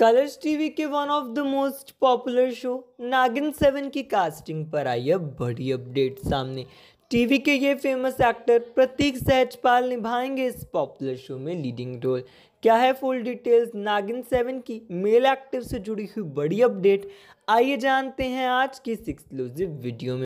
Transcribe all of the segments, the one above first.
colours TV के one of the most popular show Naagin seven की casting पर आई है बड़ी अपडेट सामने टीवी के ये फेमस एक्टर प्रतीक सहजपाल निभाएंगे इस पॉपुलर शो में लीडिंग रोल क्या है फुल डिटेल्स नागिन सेवन की मेल एक्टर से जुड़ी हुई बड़ी अपडेट आइए जानते हैं आज की सिक्स एक्सक्लूसिव वीडियो में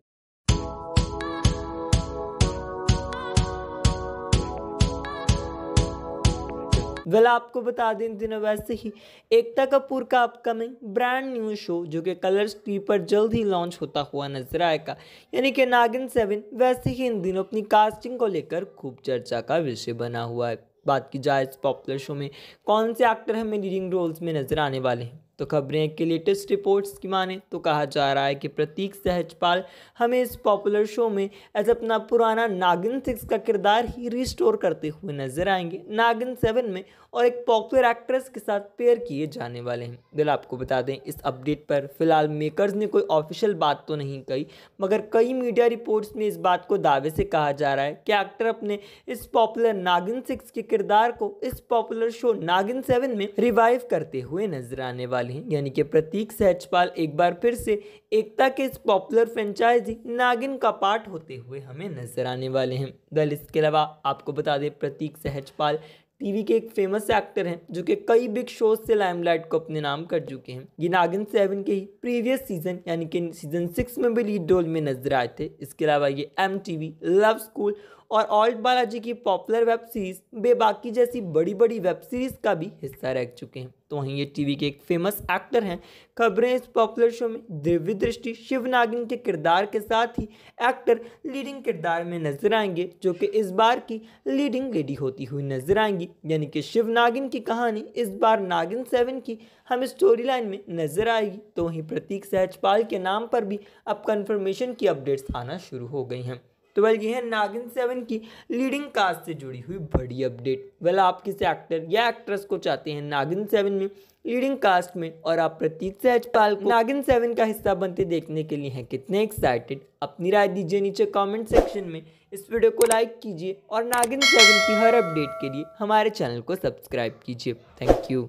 वेल आपको बता दें दिनों वैसे ही एकता कपूर का अपकमिंग ब्रांड न्यू शो जो कि कलर्स टी पर जल्द ही लॉन्च होता हुआ नजर आएगा यानी कि नागिन सेवन वैसे ही इन दिनों अपनी कास्टिंग को लेकर खूब चर्चा का विषय बना हुआ है बात की जाए इस पॉपुलर शो में कौन से एक्टर हमें लीडिंग रोल्स में नजर आने वाले हैं तो खबरें के लेटेस्ट रिपोर्ट्स की माने तो कहा जा रहा है कि प्रतीक सहजपाल हमें इस पॉपुलर शो में एज अपना पुराना नागिन सिक्स का किरदार ही रिस्टोर करते हुए नजर आएंगे नागिन सेवन में और एक पॉपुलर एक्ट्रेस के साथ पेयर किए जाने वाले हैं दिल आपको बता दें इस अपडेट पर फिलहाल मेकर्स ने कोई ऑफिशियल बात तो नहीं कही मगर कई मीडिया रिपोर्ट्स में इस बात को दावे से कहा जा रहा है कि एक्टर अपने इस पॉपुलर नागिन सिक्स के किरदार को इस पॉपुलर शो नागिन सेवन में रिवाइव करते हुए नजर आने वाले हैं यानी कि प्रतीक सहजपाल एक बार फिर से एकता के इस पॉपुलर फ्रेंचाइजी नागिन का पार्ट होते हुए हमें नजर आने वाले हैं दल इसके अलावा आपको बता दें प्रतीक सहजपाल टीवी के एक फेमस एक्टर हैं जो कि कई बिग शोज से लाइमलाइट को अपने नाम कर चुके हैं ये नागिन सेवन के ही प्रीवियस सीजन यानी कि सीजन सिक्स में भी लीड रोल में नजर आए थे इसके अलावा ये एम लव स्कूल और ऑल्ट बालाजी की पॉपुलर वेब सीरीज बेबाकी जैसी बड़ी बड़ी वेब सीरीज का भी हिस्सा रह चुके हैं तो वहीं ये टीवी के एक फेमस एक्टर हैं खबरें इस पॉपुलर शो में दिव्य दृष्टि शिव नागिन के किरदार के साथ ही एक्टर लीडिंग किरदार में नजर आएंगे जो कि इस बार की लीडिंग लेडी होती हुई नजर आएंगी यानी कि शिव नागिन की कहानी इस बार नागिन सेवन की हम स्टोरी लाइन में नजर आएगी तो वहीं प्रतीक सहजपाल के नाम पर भी अब कन्फर्मेशन की अपडेट्स आना शुरू हो गई हैं तो वेल ये है नागिन सेवन की लीडिंग कास्ट से जुड़ी हुई बड़ी अपडेट वेल आप किस एक्टर या एक्ट्रेस को चाहते हैं नागिन सेवन में लीडिंग कास्ट में और आप प्रतीक सहजपाल को नागिन सेवन का हिस्सा बनते देखने के लिए हैं कितने एक्साइटेड अपनी राय दीजिए नीचे कमेंट सेक्शन में इस वीडियो को लाइक कीजिए और नागिन सेवन की हर अपडेट के लिए हमारे चैनल को सब्सक्राइब कीजिए थैंक यू